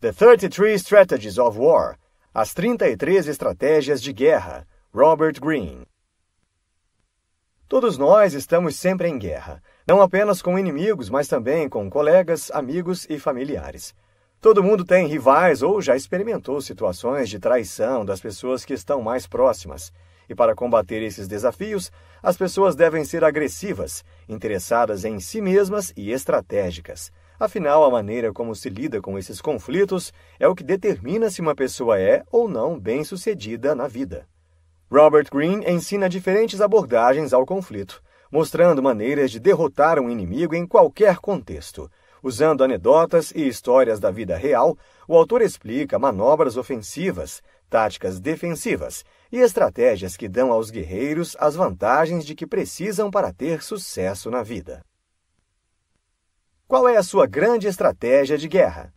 The 33 Strategies of War, As 33 Estratégias de Guerra, Robert Greene. Todos nós estamos sempre em guerra, não apenas com inimigos, mas também com colegas, amigos e familiares. Todo mundo tem rivais ou já experimentou situações de traição das pessoas que estão mais próximas. E para combater esses desafios, as pessoas devem ser agressivas, interessadas em si mesmas e estratégicas. Afinal, a maneira como se lida com esses conflitos é o que determina se uma pessoa é ou não bem-sucedida na vida. Robert Greene ensina diferentes abordagens ao conflito, mostrando maneiras de derrotar um inimigo em qualquer contexto. Usando anedotas e histórias da vida real, o autor explica manobras ofensivas, táticas defensivas e estratégias que dão aos guerreiros as vantagens de que precisam para ter sucesso na vida. Qual é a sua grande estratégia de guerra?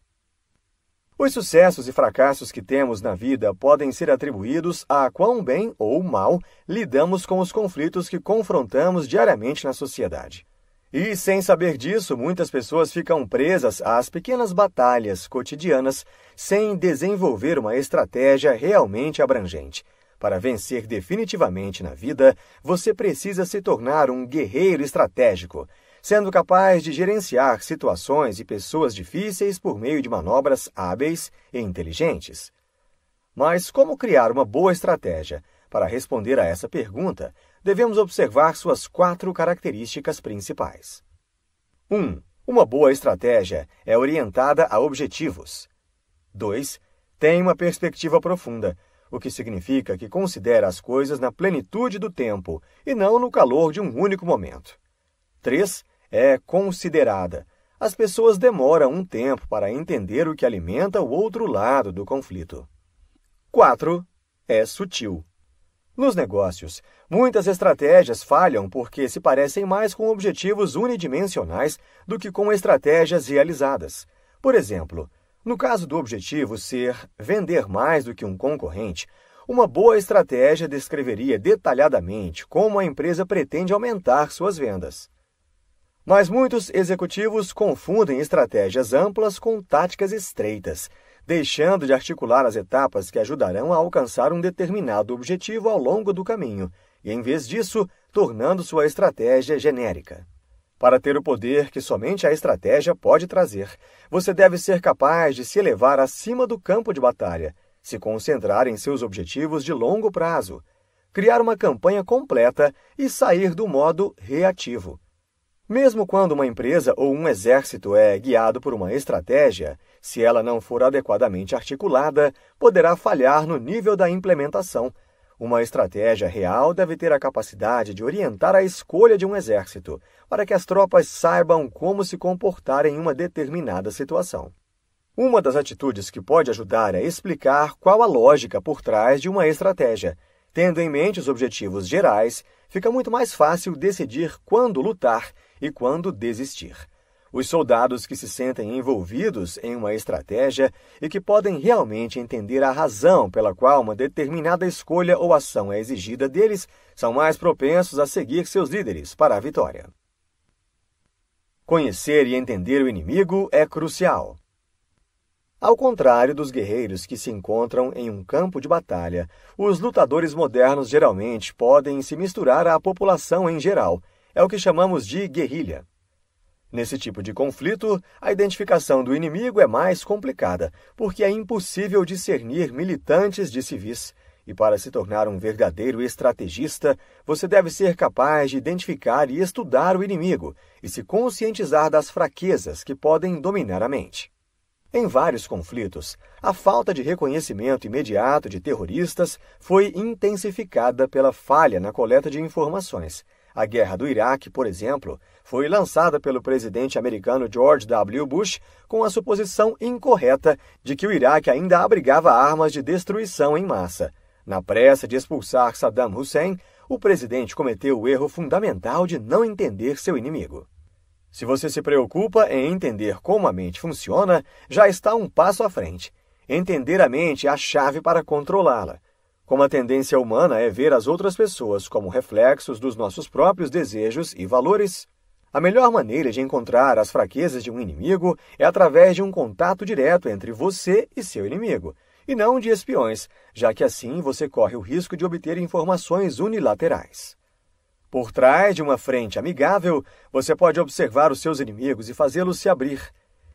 Os sucessos e fracassos que temos na vida podem ser atribuídos a quão bem ou mal lidamos com os conflitos que confrontamos diariamente na sociedade. E, sem saber disso, muitas pessoas ficam presas às pequenas batalhas cotidianas sem desenvolver uma estratégia realmente abrangente. Para vencer definitivamente na vida, você precisa se tornar um guerreiro estratégico sendo capaz de gerenciar situações e pessoas difíceis por meio de manobras hábeis e inteligentes. Mas como criar uma boa estratégia? Para responder a essa pergunta, devemos observar suas quatro características principais. 1. Um, uma boa estratégia é orientada a objetivos. 2. Tem uma perspectiva profunda, o que significa que considera as coisas na plenitude do tempo e não no calor de um único momento. 3 é considerada. As pessoas demoram um tempo para entender o que alimenta o outro lado do conflito. 4. É sutil. Nos negócios, muitas estratégias falham porque se parecem mais com objetivos unidimensionais do que com estratégias realizadas. Por exemplo, no caso do objetivo ser vender mais do que um concorrente, uma boa estratégia descreveria detalhadamente como a empresa pretende aumentar suas vendas. Mas muitos executivos confundem estratégias amplas com táticas estreitas, deixando de articular as etapas que ajudarão a alcançar um determinado objetivo ao longo do caminho, e em vez disso, tornando sua estratégia genérica. Para ter o poder que somente a estratégia pode trazer, você deve ser capaz de se elevar acima do campo de batalha, se concentrar em seus objetivos de longo prazo, criar uma campanha completa e sair do modo reativo. Mesmo quando uma empresa ou um exército é guiado por uma estratégia, se ela não for adequadamente articulada, poderá falhar no nível da implementação. Uma estratégia real deve ter a capacidade de orientar a escolha de um exército, para que as tropas saibam como se comportar em uma determinada situação. Uma das atitudes que pode ajudar é explicar qual a lógica por trás de uma estratégia. Tendo em mente os objetivos gerais, fica muito mais fácil decidir quando lutar e quando desistir. Os soldados que se sentem envolvidos em uma estratégia e que podem realmente entender a razão pela qual uma determinada escolha ou ação é exigida deles são mais propensos a seguir seus líderes para a vitória. Conhecer e entender o inimigo é crucial. Ao contrário dos guerreiros que se encontram em um campo de batalha, os lutadores modernos geralmente podem se misturar à população em geral é o que chamamos de guerrilha. Nesse tipo de conflito, a identificação do inimigo é mais complicada, porque é impossível discernir militantes de civis. E para se tornar um verdadeiro estrategista, você deve ser capaz de identificar e estudar o inimigo e se conscientizar das fraquezas que podem dominar a mente. Em vários conflitos, a falta de reconhecimento imediato de terroristas foi intensificada pela falha na coleta de informações a guerra do Iraque, por exemplo, foi lançada pelo presidente americano George W. Bush com a suposição incorreta de que o Iraque ainda abrigava armas de destruição em massa. Na pressa de expulsar Saddam Hussein, o presidente cometeu o erro fundamental de não entender seu inimigo. Se você se preocupa em entender como a mente funciona, já está um passo à frente. Entender a mente é a chave para controlá-la. Como a tendência humana é ver as outras pessoas como reflexos dos nossos próprios desejos e valores, a melhor maneira de encontrar as fraquezas de um inimigo é através de um contato direto entre você e seu inimigo, e não de espiões, já que assim você corre o risco de obter informações unilaterais. Por trás de uma frente amigável, você pode observar os seus inimigos e fazê-los se abrir,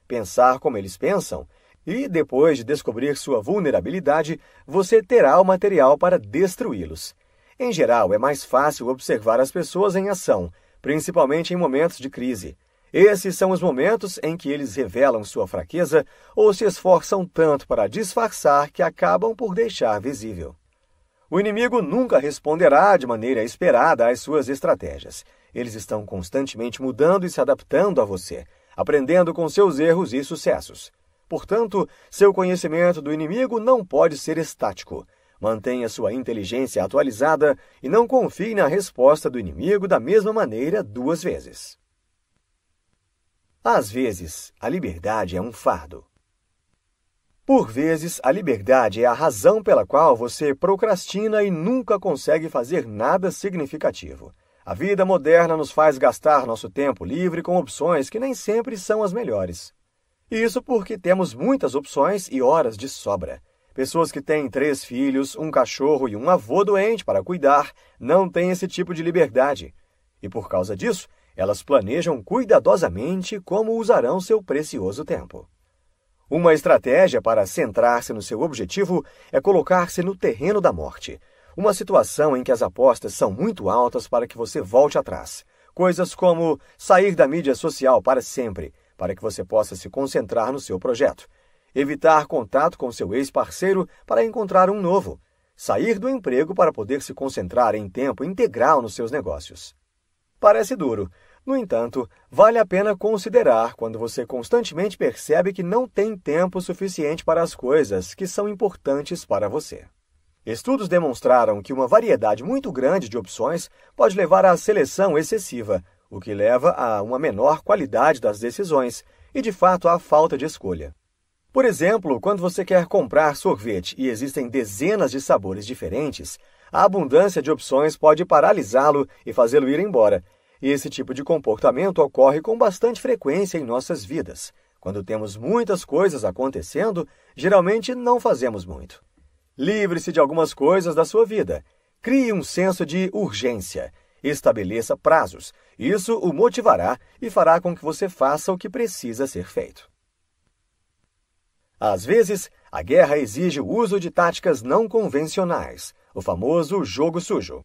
pensar como eles pensam e depois de descobrir sua vulnerabilidade, você terá o material para destruí-los. Em geral, é mais fácil observar as pessoas em ação, principalmente em momentos de crise. Esses são os momentos em que eles revelam sua fraqueza ou se esforçam tanto para disfarçar que acabam por deixar visível. O inimigo nunca responderá de maneira esperada às suas estratégias. Eles estão constantemente mudando e se adaptando a você, aprendendo com seus erros e sucessos. Portanto, seu conhecimento do inimigo não pode ser estático. Mantenha sua inteligência atualizada e não confie na resposta do inimigo da mesma maneira duas vezes. Às vezes, a liberdade é um fardo. Por vezes, a liberdade é a razão pela qual você procrastina e nunca consegue fazer nada significativo. A vida moderna nos faz gastar nosso tempo livre com opções que nem sempre são as melhores. Isso porque temos muitas opções e horas de sobra. Pessoas que têm três filhos, um cachorro e um avô doente para cuidar não têm esse tipo de liberdade. E por causa disso, elas planejam cuidadosamente como usarão seu precioso tempo. Uma estratégia para centrar-se no seu objetivo é colocar-se no terreno da morte, uma situação em que as apostas são muito altas para que você volte atrás. Coisas como sair da mídia social para sempre, para que você possa se concentrar no seu projeto. Evitar contato com seu ex-parceiro para encontrar um novo. Sair do emprego para poder se concentrar em tempo integral nos seus negócios. Parece duro, no entanto, vale a pena considerar quando você constantemente percebe que não tem tempo suficiente para as coisas que são importantes para você. Estudos demonstraram que uma variedade muito grande de opções pode levar à seleção excessiva, o que leva a uma menor qualidade das decisões e, de fato, à falta de escolha. Por exemplo, quando você quer comprar sorvete e existem dezenas de sabores diferentes, a abundância de opções pode paralisá-lo e fazê-lo ir embora. E esse tipo de comportamento ocorre com bastante frequência em nossas vidas. Quando temos muitas coisas acontecendo, geralmente não fazemos muito. Livre-se de algumas coisas da sua vida. Crie um senso de urgência. Estabeleça prazos. Isso o motivará e fará com que você faça o que precisa ser feito. Às vezes, a guerra exige o uso de táticas não convencionais, o famoso jogo sujo.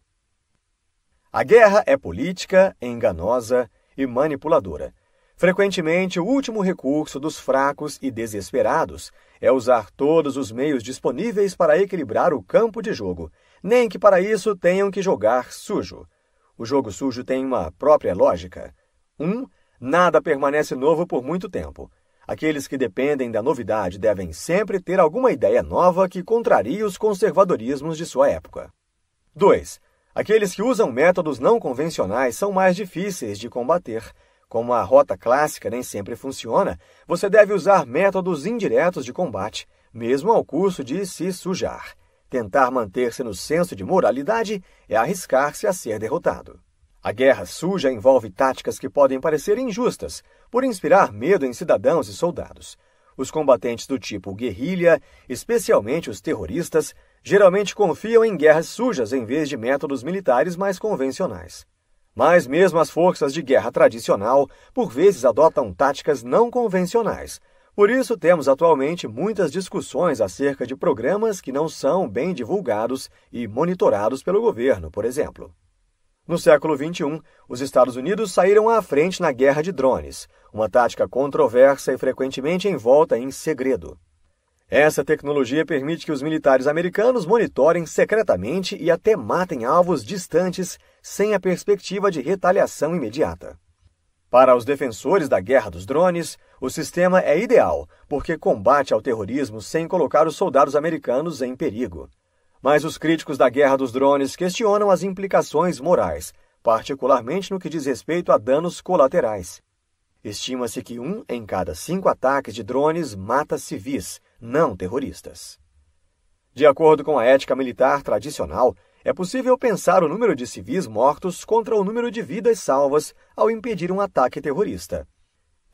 A guerra é política, enganosa e manipuladora. Frequentemente, o último recurso dos fracos e desesperados é usar todos os meios disponíveis para equilibrar o campo de jogo, nem que para isso tenham que jogar sujo. O jogo sujo tem uma própria lógica. 1. Um, nada permanece novo por muito tempo. Aqueles que dependem da novidade devem sempre ter alguma ideia nova que contraria os conservadorismos de sua época. 2. Aqueles que usam métodos não convencionais são mais difíceis de combater. Como a rota clássica nem sempre funciona, você deve usar métodos indiretos de combate, mesmo ao custo de se sujar. Tentar manter-se no senso de moralidade é arriscar-se a ser derrotado. A guerra suja envolve táticas que podem parecer injustas, por inspirar medo em cidadãos e soldados. Os combatentes do tipo guerrilha, especialmente os terroristas, geralmente confiam em guerras sujas em vez de métodos militares mais convencionais. Mas mesmo as forças de guerra tradicional, por vezes adotam táticas não convencionais, por isso, temos atualmente muitas discussões acerca de programas que não são bem divulgados e monitorados pelo governo, por exemplo. No século XXI, os Estados Unidos saíram à frente na guerra de drones, uma tática controversa e frequentemente envolta em segredo. Essa tecnologia permite que os militares americanos monitorem secretamente e até matem alvos distantes sem a perspectiva de retaliação imediata. Para os defensores da guerra dos drones, o sistema é ideal, porque combate ao terrorismo sem colocar os soldados americanos em perigo. Mas os críticos da guerra dos drones questionam as implicações morais, particularmente no que diz respeito a danos colaterais. Estima-se que um em cada cinco ataques de drones mata civis, não terroristas. De acordo com a ética militar tradicional, é possível pensar o número de civis mortos contra o número de vidas salvas ao impedir um ataque terrorista.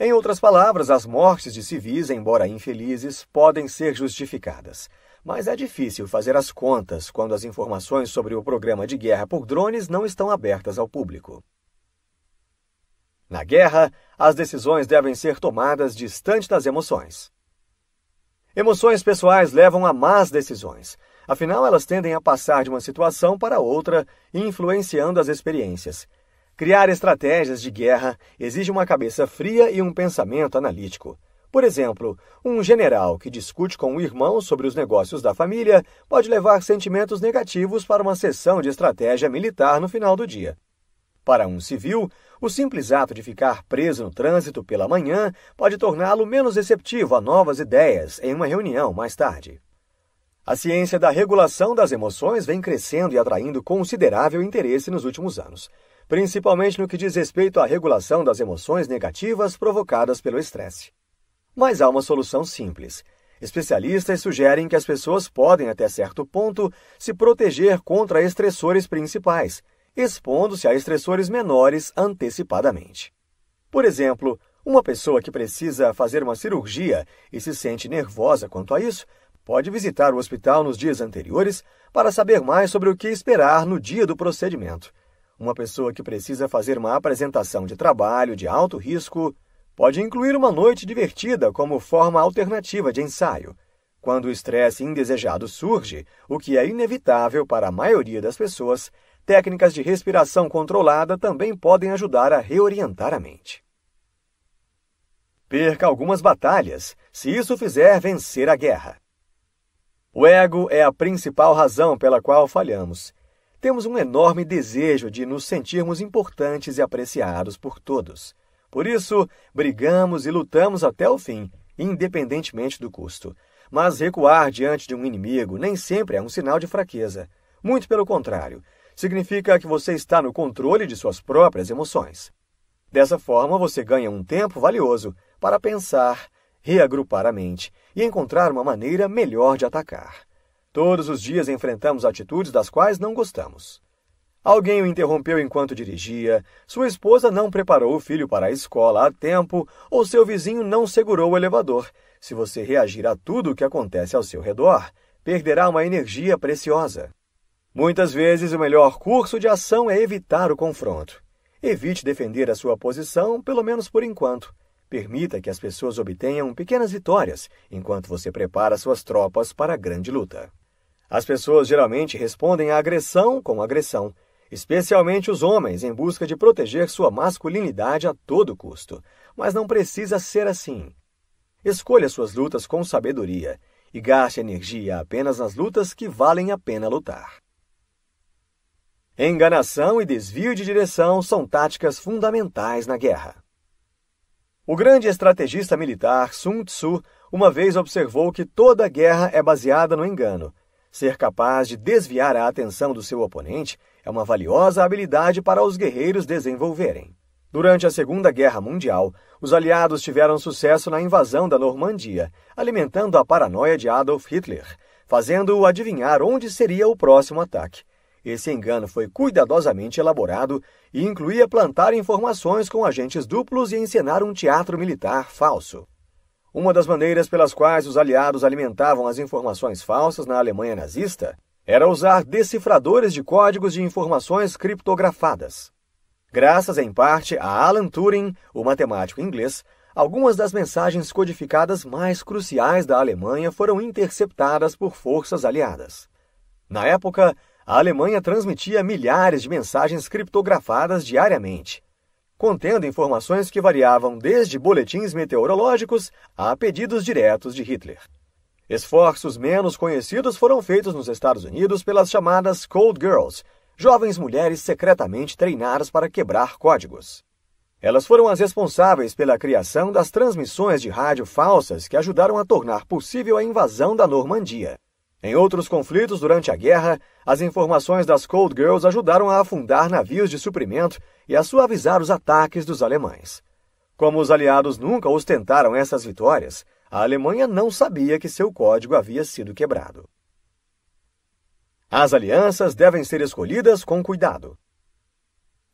Em outras palavras, as mortes de civis, embora infelizes, podem ser justificadas. Mas é difícil fazer as contas quando as informações sobre o programa de guerra por drones não estão abertas ao público. Na guerra, as decisões devem ser tomadas distante das emoções. Emoções pessoais levam a más decisões. Afinal, elas tendem a passar de uma situação para outra, influenciando as experiências. Criar estratégias de guerra exige uma cabeça fria e um pensamento analítico. Por exemplo, um general que discute com o um irmão sobre os negócios da família pode levar sentimentos negativos para uma sessão de estratégia militar no final do dia. Para um civil, o simples ato de ficar preso no trânsito pela manhã pode torná-lo menos receptivo a novas ideias em uma reunião mais tarde. A ciência da regulação das emoções vem crescendo e atraindo considerável interesse nos últimos anos principalmente no que diz respeito à regulação das emoções negativas provocadas pelo estresse. Mas há uma solução simples. Especialistas sugerem que as pessoas podem, até certo ponto, se proteger contra estressores principais, expondo-se a estressores menores antecipadamente. Por exemplo, uma pessoa que precisa fazer uma cirurgia e se sente nervosa quanto a isso pode visitar o hospital nos dias anteriores para saber mais sobre o que esperar no dia do procedimento uma pessoa que precisa fazer uma apresentação de trabalho de alto risco pode incluir uma noite divertida como forma alternativa de ensaio. Quando o estresse indesejado surge, o que é inevitável para a maioria das pessoas, técnicas de respiração controlada também podem ajudar a reorientar a mente. Perca algumas batalhas, se isso fizer vencer a guerra. O ego é a principal razão pela qual falhamos temos um enorme desejo de nos sentirmos importantes e apreciados por todos. Por isso, brigamos e lutamos até o fim, independentemente do custo. Mas recuar diante de um inimigo nem sempre é um sinal de fraqueza. Muito pelo contrário, significa que você está no controle de suas próprias emoções. Dessa forma, você ganha um tempo valioso para pensar, reagrupar a mente e encontrar uma maneira melhor de atacar. Todos os dias enfrentamos atitudes das quais não gostamos. Alguém o interrompeu enquanto dirigia, sua esposa não preparou o filho para a escola a tempo ou seu vizinho não segurou o elevador. Se você reagir a tudo o que acontece ao seu redor, perderá uma energia preciosa. Muitas vezes, o melhor curso de ação é evitar o confronto. Evite defender a sua posição, pelo menos por enquanto. Permita que as pessoas obtenham pequenas vitórias enquanto você prepara suas tropas para a grande luta. As pessoas geralmente respondem à agressão com agressão, especialmente os homens em busca de proteger sua masculinidade a todo custo, mas não precisa ser assim. Escolha suas lutas com sabedoria e gaste energia apenas nas lutas que valem a pena lutar. Enganação e desvio de direção são táticas fundamentais na guerra. O grande estrategista militar Sun Tzu uma vez observou que toda guerra é baseada no engano. Ser capaz de desviar a atenção do seu oponente é uma valiosa habilidade para os guerreiros desenvolverem. Durante a Segunda Guerra Mundial, os aliados tiveram sucesso na invasão da Normandia, alimentando a paranoia de Adolf Hitler, fazendo-o adivinhar onde seria o próximo ataque. Esse engano foi cuidadosamente elaborado e incluía plantar informações com agentes duplos e encenar um teatro militar falso. Uma das maneiras pelas quais os aliados alimentavam as informações falsas na Alemanha nazista era usar decifradores de códigos de informações criptografadas. Graças em parte a Alan Turing, o matemático inglês, algumas das mensagens codificadas mais cruciais da Alemanha foram interceptadas por forças aliadas. Na época, a Alemanha transmitia milhares de mensagens criptografadas diariamente, contendo informações que variavam desde boletins meteorológicos a pedidos diretos de Hitler. Esforços menos conhecidos foram feitos nos Estados Unidos pelas chamadas Cold Girls, jovens mulheres secretamente treinadas para quebrar códigos. Elas foram as responsáveis pela criação das transmissões de rádio falsas que ajudaram a tornar possível a invasão da Normandia. Em outros conflitos durante a guerra, as informações das Cold Girls ajudaram a afundar navios de suprimento e a suavizar os ataques dos alemães. Como os aliados nunca ostentaram essas vitórias, a Alemanha não sabia que seu código havia sido quebrado. As alianças devem ser escolhidas com cuidado.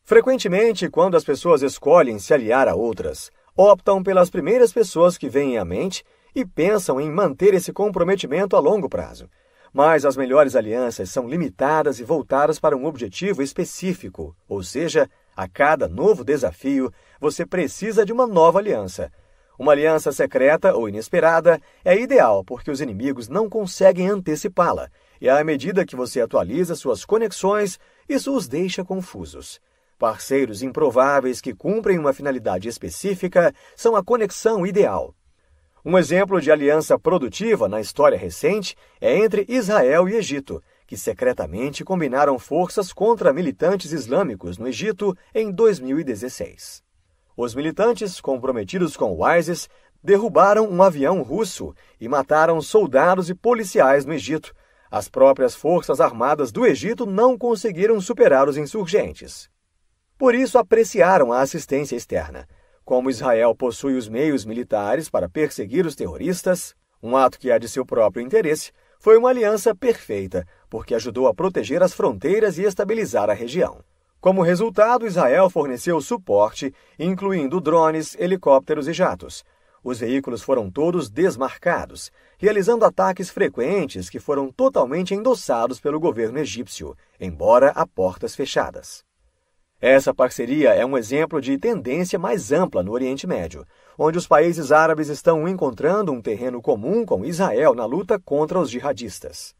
Frequentemente, quando as pessoas escolhem se aliar a outras, optam pelas primeiras pessoas que vêm à mente e pensam em manter esse comprometimento a longo prazo. Mas as melhores alianças são limitadas e voltadas para um objetivo específico, ou seja, a cada novo desafio, você precisa de uma nova aliança. Uma aliança secreta ou inesperada é ideal porque os inimigos não conseguem antecipá-la, e à medida que você atualiza suas conexões, isso os deixa confusos. Parceiros improváveis que cumprem uma finalidade específica são a conexão ideal, um exemplo de aliança produtiva na história recente é entre Israel e Egito, que secretamente combinaram forças contra militantes islâmicos no Egito em 2016. Os militantes, comprometidos com o ISIS, derrubaram um avião russo e mataram soldados e policiais no Egito. As próprias forças armadas do Egito não conseguiram superar os insurgentes. Por isso, apreciaram a assistência externa, como Israel possui os meios militares para perseguir os terroristas, um ato que há é de seu próprio interesse, foi uma aliança perfeita, porque ajudou a proteger as fronteiras e estabilizar a região. Como resultado, Israel forneceu suporte, incluindo drones, helicópteros e jatos. Os veículos foram todos desmarcados, realizando ataques frequentes que foram totalmente endossados pelo governo egípcio, embora a portas fechadas. Essa parceria é um exemplo de tendência mais ampla no Oriente Médio, onde os países árabes estão encontrando um terreno comum com Israel na luta contra os jihadistas.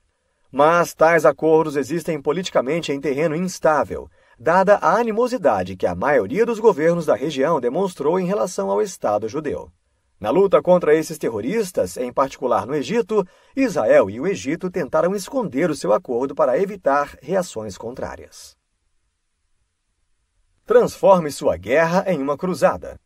Mas tais acordos existem politicamente em terreno instável, dada a animosidade que a maioria dos governos da região demonstrou em relação ao Estado judeu. Na luta contra esses terroristas, em particular no Egito, Israel e o Egito tentaram esconder o seu acordo para evitar reações contrárias. Transforme sua guerra em uma cruzada.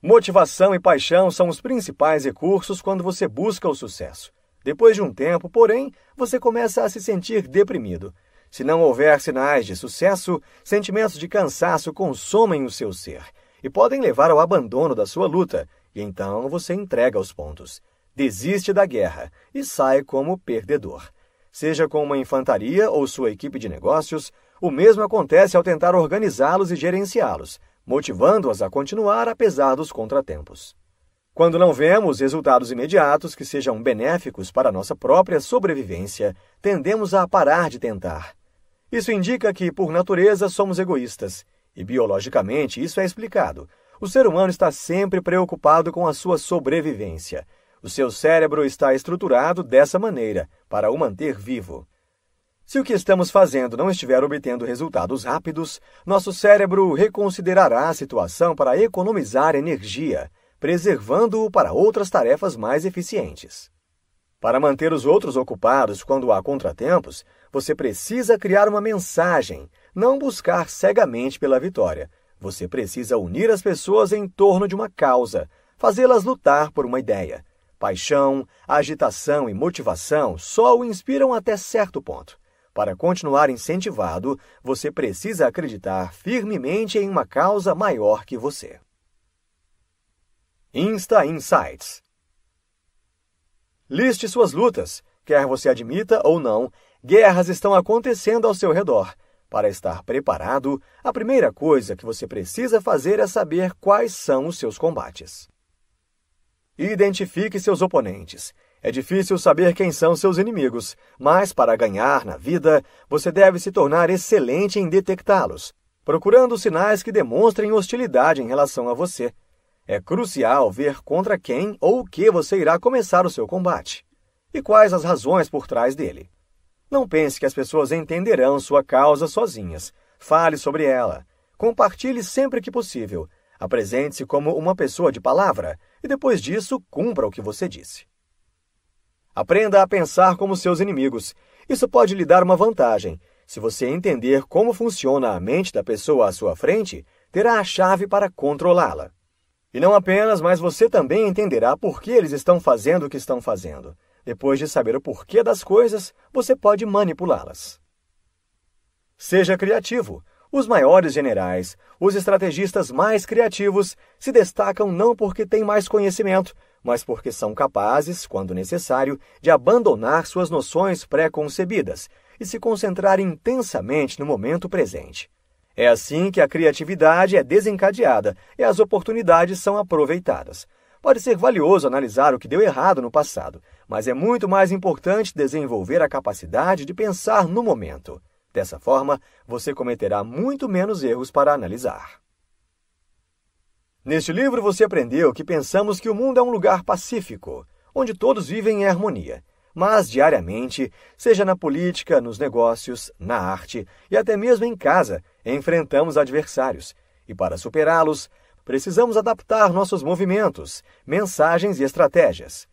Motivação e paixão são os principais recursos quando você busca o sucesso. Depois de um tempo, porém, você começa a se sentir deprimido. Se não houver sinais de sucesso, sentimentos de cansaço consomem o seu ser e podem levar ao abandono da sua luta, e então você entrega os pontos. Desiste da guerra e sai como perdedor seja com uma infantaria ou sua equipe de negócios, o mesmo acontece ao tentar organizá-los e gerenciá-los, motivando-as a continuar apesar dos contratempos. Quando não vemos resultados imediatos que sejam benéficos para nossa própria sobrevivência, tendemos a parar de tentar. Isso indica que, por natureza, somos egoístas, e biologicamente isso é explicado. O ser humano está sempre preocupado com a sua sobrevivência o seu cérebro está estruturado dessa maneira, para o manter vivo. Se o que estamos fazendo não estiver obtendo resultados rápidos, nosso cérebro reconsiderará a situação para economizar energia, preservando-o para outras tarefas mais eficientes. Para manter os outros ocupados quando há contratempos, você precisa criar uma mensagem, não buscar cegamente pela vitória. Você precisa unir as pessoas em torno de uma causa, fazê-las lutar por uma ideia, Paixão, agitação e motivação só o inspiram até certo ponto. Para continuar incentivado, você precisa acreditar firmemente em uma causa maior que você. Insta Insights Liste suas lutas. Quer você admita ou não, guerras estão acontecendo ao seu redor. Para estar preparado, a primeira coisa que você precisa fazer é saber quais são os seus combates. Identifique seus oponentes. É difícil saber quem são seus inimigos, mas para ganhar na vida, você deve se tornar excelente em detectá-los, procurando sinais que demonstrem hostilidade em relação a você. É crucial ver contra quem ou o que você irá começar o seu combate e quais as razões por trás dele. Não pense que as pessoas entenderão sua causa sozinhas. Fale sobre ela. Compartilhe sempre que possível Apresente-se como uma pessoa de palavra e depois disso cumpra o que você disse. Aprenda a pensar como seus inimigos. Isso pode lhe dar uma vantagem. Se você entender como funciona a mente da pessoa à sua frente, terá a chave para controlá-la. E não apenas, mas você também entenderá por que eles estão fazendo o que estão fazendo. Depois de saber o porquê das coisas, você pode manipulá-las. Seja criativo. Os maiores generais, os estrategistas mais criativos, se destacam não porque têm mais conhecimento, mas porque são capazes, quando necessário, de abandonar suas noções pré-concebidas e se concentrar intensamente no momento presente. É assim que a criatividade é desencadeada e as oportunidades são aproveitadas. Pode ser valioso analisar o que deu errado no passado, mas é muito mais importante desenvolver a capacidade de pensar no momento. Dessa forma, você cometerá muito menos erros para analisar. Neste livro, você aprendeu que pensamos que o mundo é um lugar pacífico, onde todos vivem em harmonia, mas diariamente, seja na política, nos negócios, na arte e até mesmo em casa, enfrentamos adversários. E para superá-los, precisamos adaptar nossos movimentos, mensagens e estratégias.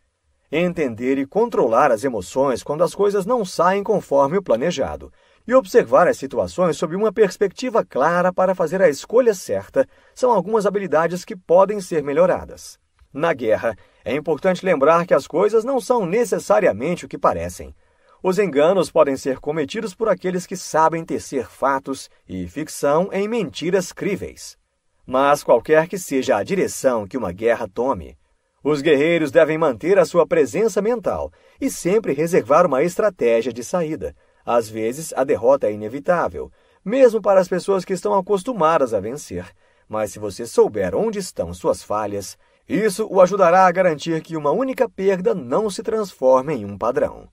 Entender e controlar as emoções quando as coisas não saem conforme o planejado e observar as situações sob uma perspectiva clara para fazer a escolha certa são algumas habilidades que podem ser melhoradas. Na guerra, é importante lembrar que as coisas não são necessariamente o que parecem. Os enganos podem ser cometidos por aqueles que sabem tecer fatos e ficção em mentiras críveis. Mas qualquer que seja a direção que uma guerra tome, os guerreiros devem manter a sua presença mental e sempre reservar uma estratégia de saída, às vezes, a derrota é inevitável, mesmo para as pessoas que estão acostumadas a vencer. Mas se você souber onde estão suas falhas, isso o ajudará a garantir que uma única perda não se transforme em um padrão.